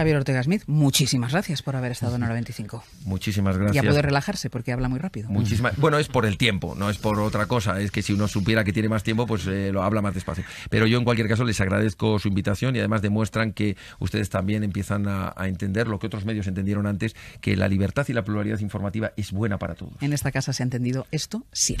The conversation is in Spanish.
Javier Ortega Smith, muchísimas gracias por haber estado en Hora 25. Muchísimas gracias. Ya puede relajarse porque habla muy rápido. Muchísimas, bueno, es por el tiempo, no es por otra cosa. Es que si uno supiera que tiene más tiempo, pues eh, lo habla más despacio. Pero yo en cualquier caso les agradezco su invitación y además demuestran que ustedes también empiezan a, entender lo que otros medios entendieron antes, que la libertad y la pluralidad informativa es buena para todos. En esta casa se ha entendido esto sí.